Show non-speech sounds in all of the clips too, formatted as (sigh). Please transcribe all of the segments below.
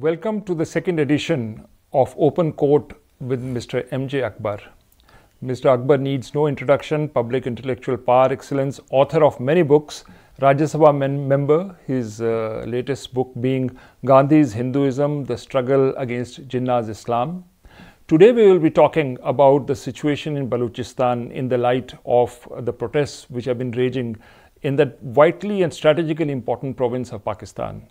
Welcome to the second edition of Open Court with Mr. MJ Akbar. Mr. Akbar needs no introduction, public intellectual par excellence, author of many books, Rajya Sabha member, his uh, latest book being Gandhi's Hinduism, The Struggle Against Jinnah's Islam. Today we will be talking about the situation in Balochistan in the light of the protests which have been raging in that vitally and strategically important province of Pakistan.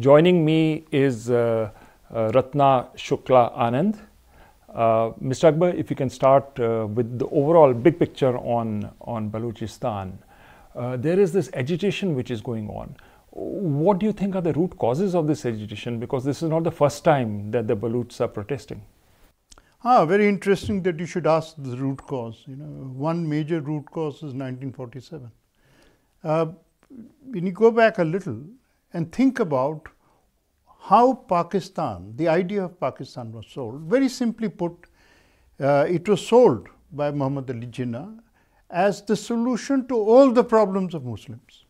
Joining me is uh, uh Ratna Shukla Anand. Uh, Mr. Akbar, if you can start uh, with the overall big picture on, on Balochistan. there is this agitation which is going on. What do you think are the root causes of this agitation? Because this is not the first time that the Baluchs are protesting. Ah, very interesting that you should ask the root cause. You know, one major root cause is 1947. Uh, when you go back a little, and think about how Pakistan, the idea of Pakistan was sold. Very simply put, uh, it was sold by Muhammad Ali Jinnah as the solution to all the problems of Muslims.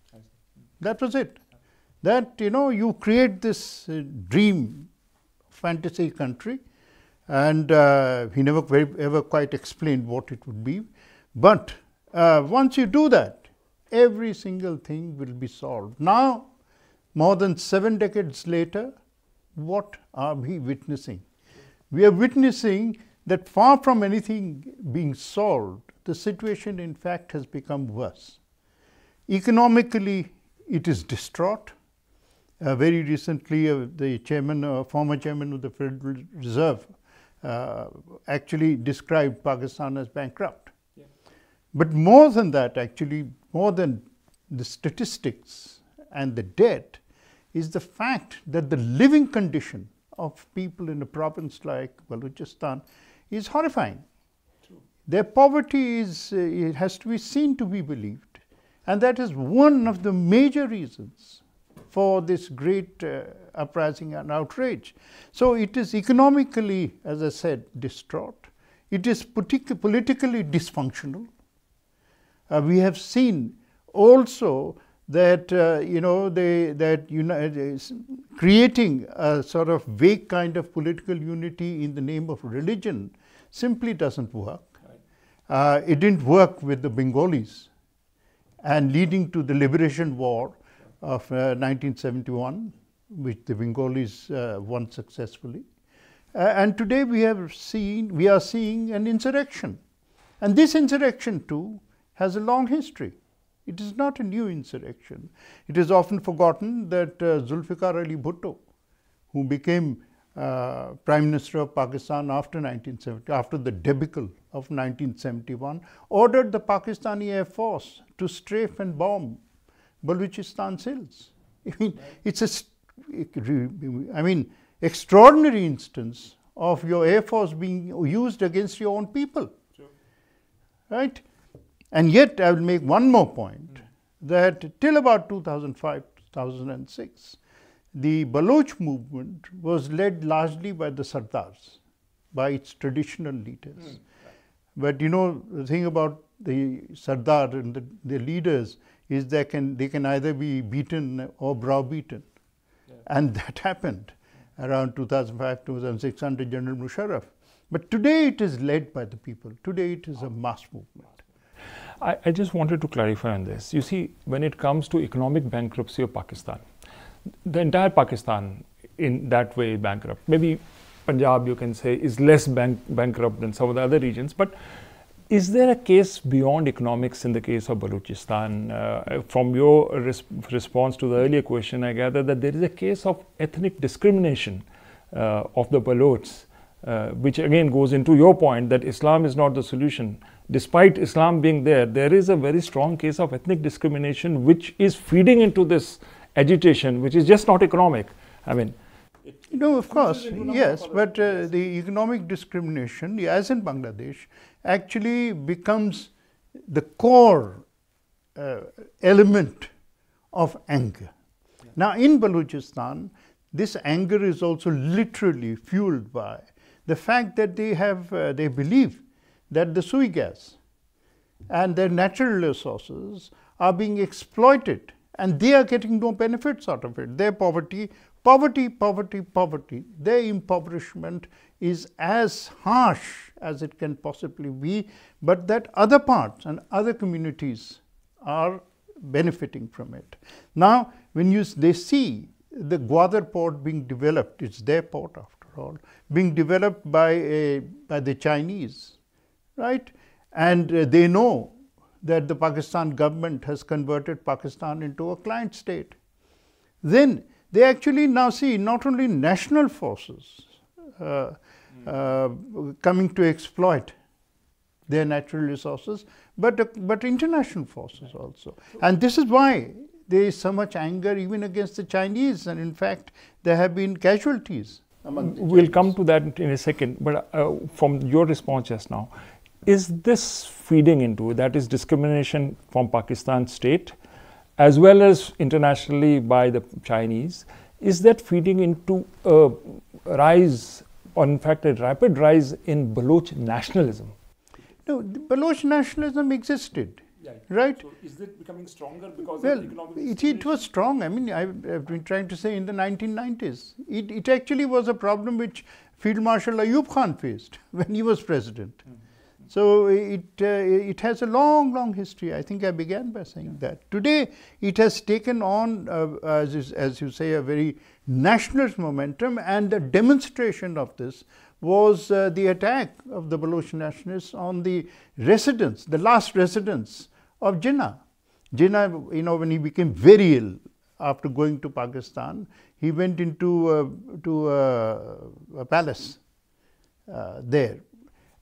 That was it. That, you know, you create this uh, dream fantasy country and uh, he never ever quite explained what it would be. But uh, once you do that, every single thing will be solved. Now, more than seven decades later, what are we witnessing? We are witnessing that far from anything being solved, the situation in fact has become worse. Economically, it is distraught. Uh, very recently, uh, the chairman, uh, former chairman of the Federal Reserve, uh, actually described Pakistan as bankrupt. Yeah. But more than that, actually, more than the statistics and the debt, is the fact that the living condition of people in a province like Balochistan is horrifying. True. Their poverty is, uh, has to be seen to be believed. And that is one of the major reasons for this great uh, uprising and outrage. So it is economically, as I said, distraught. It is politically dysfunctional. Uh, we have seen also that uh, you know they that united, uh, creating a sort of vague kind of political unity in the name of religion simply doesn't work. Uh, it didn't work with the Bengalis, and leading to the liberation war of uh, 1971, which the Bengalis uh, won successfully. Uh, and today we have seen we are seeing an insurrection, and this insurrection too has a long history. It is not a new insurrection. It is often forgotten that uh, Zulfikar Ali Bhutto, who became uh, Prime Minister of Pakistan after 1970, after the debacle of 1971, ordered the Pakistani Air Force to strafe and bomb Balochistan hills. (laughs) I mean, it's a, I mean, extraordinary instance of your air force being used against your own people, sure. right? And yet, I will make one more point that till about 2005, 2006, the Baloch movement was led largely by the Sardars, by its traditional leaders. Mm. But you know, the thing about the Sardar and the, the leaders is they can, they can either be beaten or browbeaten. Yeah. And that happened around 2005, 2006 under General Musharraf. But today it is led by the people. Today it is a ah. mass movement. I, I just wanted to clarify on this. You see, when it comes to economic bankruptcy of Pakistan, the entire Pakistan in that way bankrupt. Maybe Punjab, you can say, is less bank, bankrupt than some of the other regions. But is there a case beyond economics in the case of Balochistan? Uh, from your res response to the earlier question, I gather that there is a case of ethnic discrimination uh, of the Balochs. uh, which again goes into your point that Islam is not the solution despite Islam being there, there is a very strong case of ethnic discrimination which is feeding into this agitation, which is just not economic. I mean, no, of course, yes, but uh, the economic discrimination, as in Bangladesh, actually becomes the core uh, element of anger. Now, in Balochistan, this anger is also literally fueled by the fact that they have, uh, they believe that the Suigas and their natural resources are being exploited and they are getting no benefits out of it. Their poverty, poverty, poverty, poverty, their impoverishment is as harsh as it can possibly be, but that other parts and other communities are benefiting from it. Now, when you, they see the Gwadar port being developed, it's their port after all, being developed by, a, eh, by the Chinese right? And uh, they know that the Pakistan government has converted Pakistan into a client state. Then they actually now see not only national forces uh, uh, coming to exploit their natural resources, but, uh, but international forces also. And this is why there is so much anger even against the Chinese, and in fact, there have been casualties. We'll come to that in a second, but uh, from your response just now, is this feeding into? That is discrimination from Pakistan state as well as internationally by the Chinese. Is that feeding into a rise, or in fact a rapid rise in Baloch nationalism? No, Baloch nationalism existed. Yeah. Right. So is it becoming stronger because well, it, it, was strong. I mean, I, have been trying to say in the 1990s. It, it actually was a problem which Field Marshal Ayub Khan faced (laughs) when he was president. Mm -hmm. So it, uh, it has a long, long history. I think I began by saying that. Today, it has taken on, uh, as, is, as you say, a very nationalist momentum and the demonstration of this was uh, the attack of the Baloch nationalists on the residence, the last residence of Jinnah. Jinnah, you know, when he became very ill after going to Pakistan, he went into uh, to uh, a palace uh, there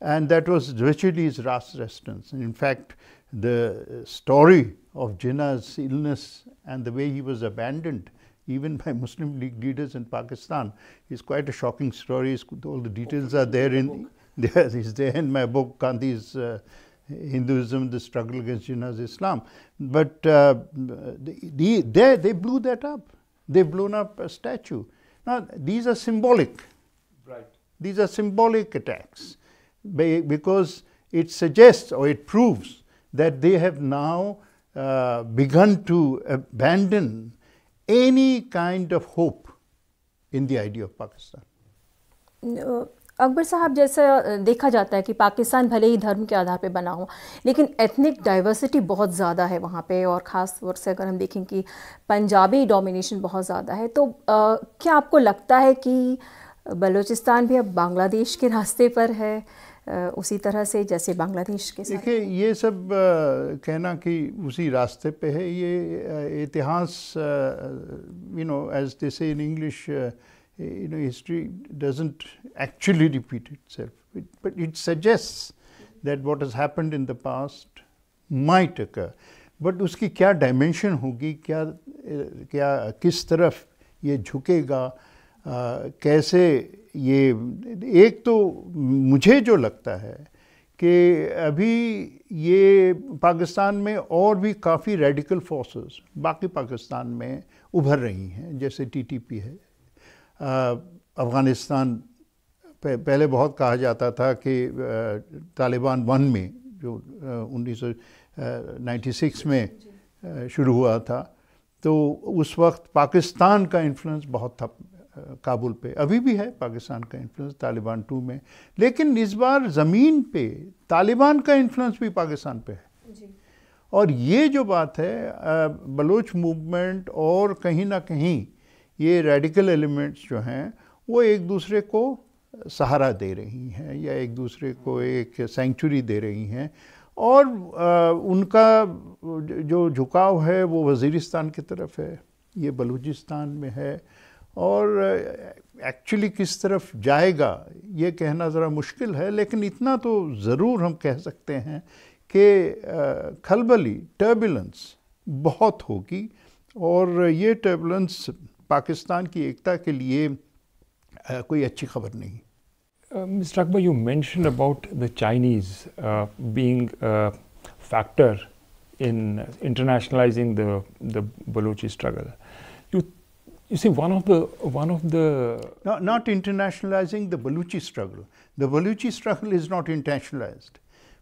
and that was Dvachili's last residence. And in fact, the story of Jinnah's illness and the way he was abandoned even by Muslim League leaders in Pakistan is quite a shocking story. All the details are there in there (laughs) is there in my book Gandhi's uh, Hinduism, the struggle against Jinnah's Islam. But uh, the, they, they blew that up. They've blown up a statue. Now these are symbolic. Right. These are symbolic attacks. because it suggests or it proves that they have now uh, begun to abandon any kind of hope in the idea of Pakistan. No. Akbar साहब जैसा देखा जाता है कि पाकिस्तान भले ही धर्म के आधार पर बना हो लेकिन एथनिक डाइवर्सिटी बहुत ज़्यादा है वहाँ पे और ख़ास तौर से अगर हम देखें कि पंजाबी डोमिनेशन बहुत ज़्यादा है तो आ, क्या आपको लगता है कि बलूचिस्तान भी अब बांग्लादेश के रास्ते पर है उसी तरह से जैसे बांग्लादेश के देखिए ये सब कहना कि उसी रास्ते पे है ये इतिहास you know as they say in English you know history doesn't actually repeat itself but it suggest that what is happened in the past may occur but उसकी क्या डायमेंशन होगी क्या क्या किस तरफ ये झुकेगा कैसे ये एक तो मुझे जो लगता है कि अभी ये पाकिस्तान में और भी काफ़ी रेडिकल फोर्सेस बाकी पाकिस्तान में उभर रही हैं जैसे टीटीपी है अफ़गानिस्तान पहले बहुत कहा जाता था कि तालिबान वन में जो उन्नीस में शुरू हुआ था तो उस वक्त पाकिस्तान का इन्फ्लुएंस बहुत था काबुल पे अभी भी है पाकिस्तान का इन्फ्लुएंस तालिबान टू में लेकिन इस बार ज़मीन पे तालिबान का इन्फ्लुएंस भी पाकिस्तान पे है जी। और ये जो बात है बलोच मूवमेंट और कहीं ना कहीं ये रेडिकल एलिमेंट्स जो हैं वो एक दूसरे को सहारा दे रही हैं या एक दूसरे को एक सेंचुरी दे रही हैं और आ, उनका जो झुकाव है वो वजीरिस्तान की तरफ है ये बलूचिस्तान में है और एक्चुअली किस तरफ जाएगा ये कहना ज़रा मुश्किल है लेकिन इतना तो ज़रूर हम कह सकते हैं कि खलबली टर्बुलेंस बहुत होगी और ये टर्बुलेंस पाकिस्तान की एकता के लिए कोई अच्छी खबर नहीं mister Akbar you mention about the Chinese being factor in internationalising the Baluchi struggle You see, one of the one of the no, not internationalizing the Baluchi struggle. The Baluchi struggle is not internationalized,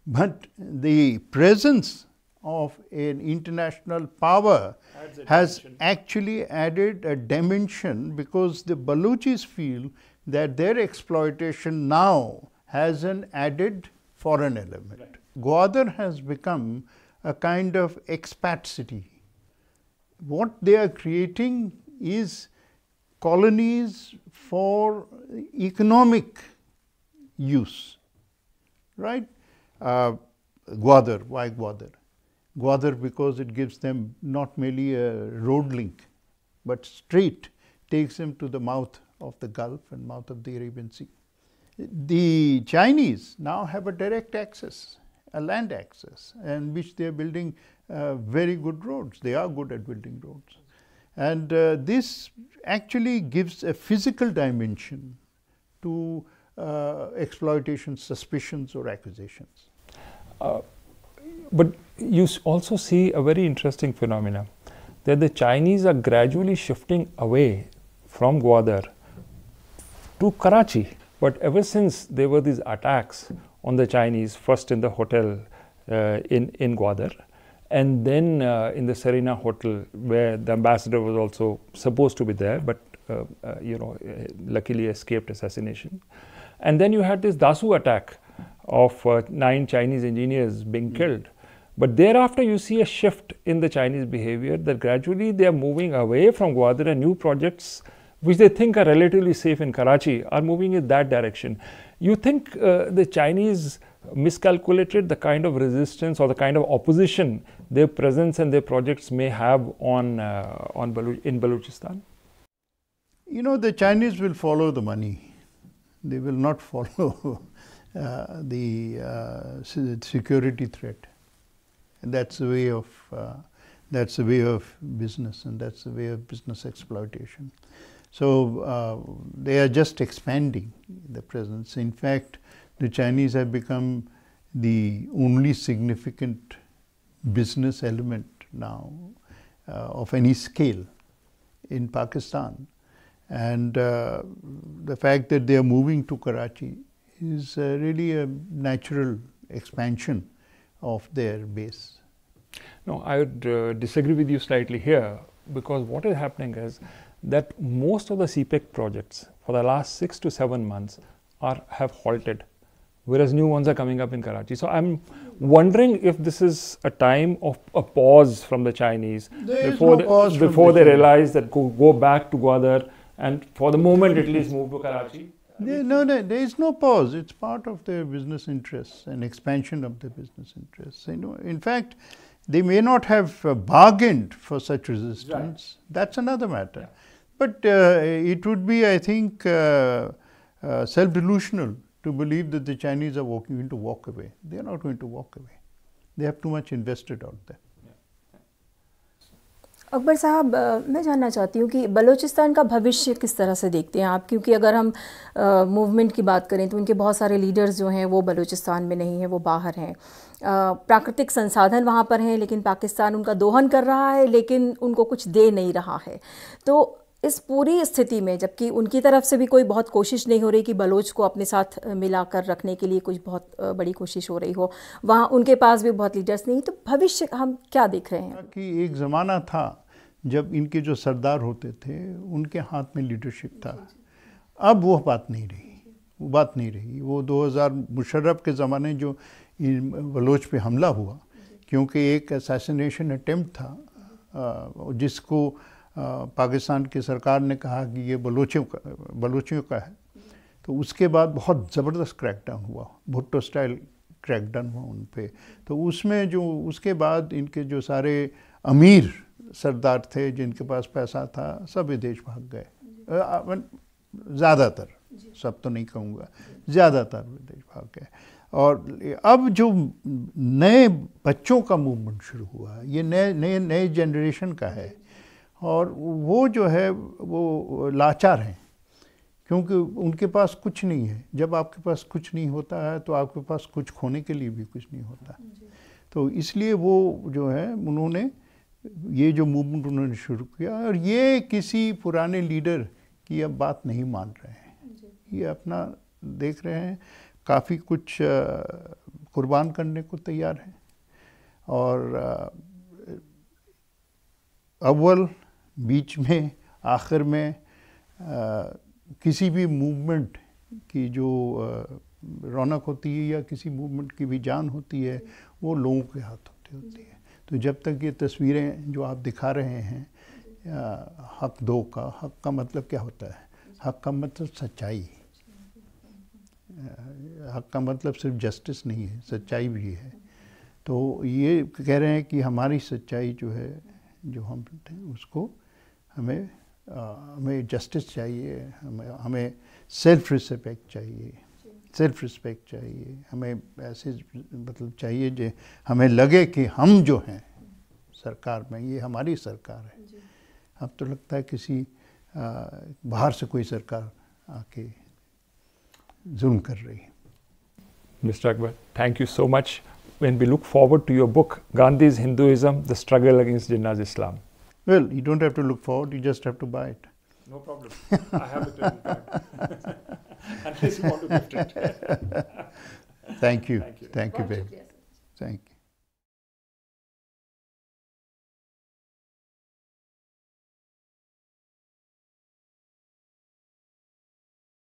but the presence of an international power has dimension. actually added a dimension because the Baluchis feel that their exploitation now has an added foreign element. Right. Gwadar has become a kind of expat city. What they are creating is colonies for economic use, right? Uh, Gwadar, why Gwadar? Gwadar because it gives them not merely a road link, but straight takes them to the mouth of the Gulf and mouth of the Arabian Sea. The Chinese now have a direct access, a land access, and which they are building uh, very good roads. They are good at building roads. And uh, this actually gives a physical dimension to uh, exploitation suspicions or accusations. Uh, but you also see a very interesting phenomenon that the Chinese are gradually shifting away from Gwadar to Karachi. But ever since there were these attacks on the Chinese, first in the hotel uh, in, in Gwadar, and then uh, in the Serena Hotel, where the ambassador was also supposed to be there, but uh, uh, you know, uh, luckily escaped assassination. And then you had this Dasu attack of uh, nine Chinese engineers being mm. killed. But thereafter, you see a shift in the Chinese behavior that gradually they are moving away from Gwadar and new projects which they think are relatively safe in Karachi are moving in that direction. You think uh, the Chinese miscalculated the kind of resistance or the kind of opposition their presence and their projects may have on, uh, on Balu in Balochistan? You know, the Chinese will follow the money. They will not (laughs) follow uh, the uh, security threat. that's the way of uh, that's the way of business, and that's the way of business exploitation. So uh, they are just expanding the presence. In fact, the Chinese have become the only significant business element now uh, of any scale in Pakistan. And uh, the fact that they are moving to Karachi is uh, really a natural expansion of their base. No, I would uh, disagree with you slightly here because what is happening is that most of the CPEC projects for the last six to seven months are have halted whereas new ones are coming up in Karachi. So I'm wondering if this is a time of a pause from the Chinese there before, no before they China. realize that go, go back to Gwadar and for the moment at least move to Karachi. There, no, no, there is no pause. It's part of their business interests and expansion of their business interests. You know, in fact, they may not have uh, bargained for such resistance. Right. That's another matter. Yeah. But uh, it would be, I think, uh, uh, self-delusional to believe that the Chinese are walking, going to walk away. They are not going to walk away. They have too much invested out there. Akbar साहब मैं जानना चाहती हूँ कि बलूचिस्तान का भविष्य किस तरह से देखते हैं आप क्योंकि अगर हम मूवमेंट की बात करें तो उनके बहुत सारे लीडर्स जो हैं वो बलूचिस्तान में नहीं हैं वो बाहर हैं प्राकृतिक संसाधन वहाँ पर हैं लेकिन पाकिस्तान उनका दोहन कर रहा है लेकिन उनको कुछ दे नहीं रहा है तो इस पूरी स्थिति में जबकि उनकी तरफ से भी कोई बहुत कोशिश नहीं हो रही कि बलोच को अपने साथ मिलाकर रखने के लिए कुछ बहुत बड़ी कोशिश हो रही हो वहाँ उनके पास भी बहुत लीडर्स नहीं तो भविष्य हम क्या देख रहे हैं कि एक ज़माना था जब इनके जो सरदार होते थे उनके हाथ में लीडरशिप था अब वो बात नहीं रही वो बात नहीं रही वो 2000 मुशर्रफ के ज़माने जो बलोच पे हमला हुआ क्योंकि एक असैसिनेशन अटैम्प्ट था जिसको पाकिस्तान की सरकार ने कहा कि ये बलोचियों का बलोचियों का है तो उसके बाद बहुत ज़बरदस्त क्रैकडाउन हुआ भुट्टो स्टाइल क्रैकडाउन हुआ उन पर तो उसमें जो उसके बाद इनके जो सारे अमीर सरदार थे जिनके पास पैसा था सब विदेश भाग गए ज़्यादातर सब तो नहीं कहूँगा ज़्यादातर विदेश भाग गए और अब जो नए बच्चों का मूवमेंट शुरू हुआ ये नए नए नए जनरेशन का है और वो जो है वो लाचार हैं क्योंकि उनके पास कुछ नहीं है जब आपके पास कुछ नहीं होता है तो आपके पास कुछ खोने के लिए भी कुछ नहीं होता तो इसलिए वो जो है उन्होंने ये जो मूवमेंट उन्होंने शुरू किया और ये किसी पुराने लीडर की अब बात नहीं मान रहे हैं ये अपना देख रहे हैं काफ़ी कुछ कुर्बान करने को तैयार हैं और अव्वल बीच में आखिर में आ, किसी भी मूवमेंट की जो रौनक होती है या किसी मूवमेंट की भी जान होती है वो लोगों के हाथ होती होती है तो जब तक ये तस्वीरें जो आप दिखा रहे हैं हक दो का हक का मतलब क्या होता है हक का मतलब सच्चाई हक का मतलब सिर्फ जस्टिस नहीं है सच्चाई भी है तो ये कह रहे हैं कि हमारी सच्चाई जो है जो हम उसको हमें आ, हमें जस्टिस चाहिए हमें हमें सेल्फ रिस्पेक्ट चाहिए सेल्फ रिस्पेक्ट चाहिए हमें ऐसे मतलब चाहिए जो हमें लगे कि हम जो हैं सरकार में ये हमारी सरकार है अब तो लगता है किसी आ, बाहर से कोई सरकार आके जुर्म कर रही है mister Akbar thank you so much When we look forward to your book Gandhi's Hinduism, the struggle against Jinnah's Islam Well, you don't have to look forward, you just have to buy it. No problem. I have it in back. (laughs) Unless you want to gift it. (laughs) Thank you. Thank you, Thank you babe. Thank you.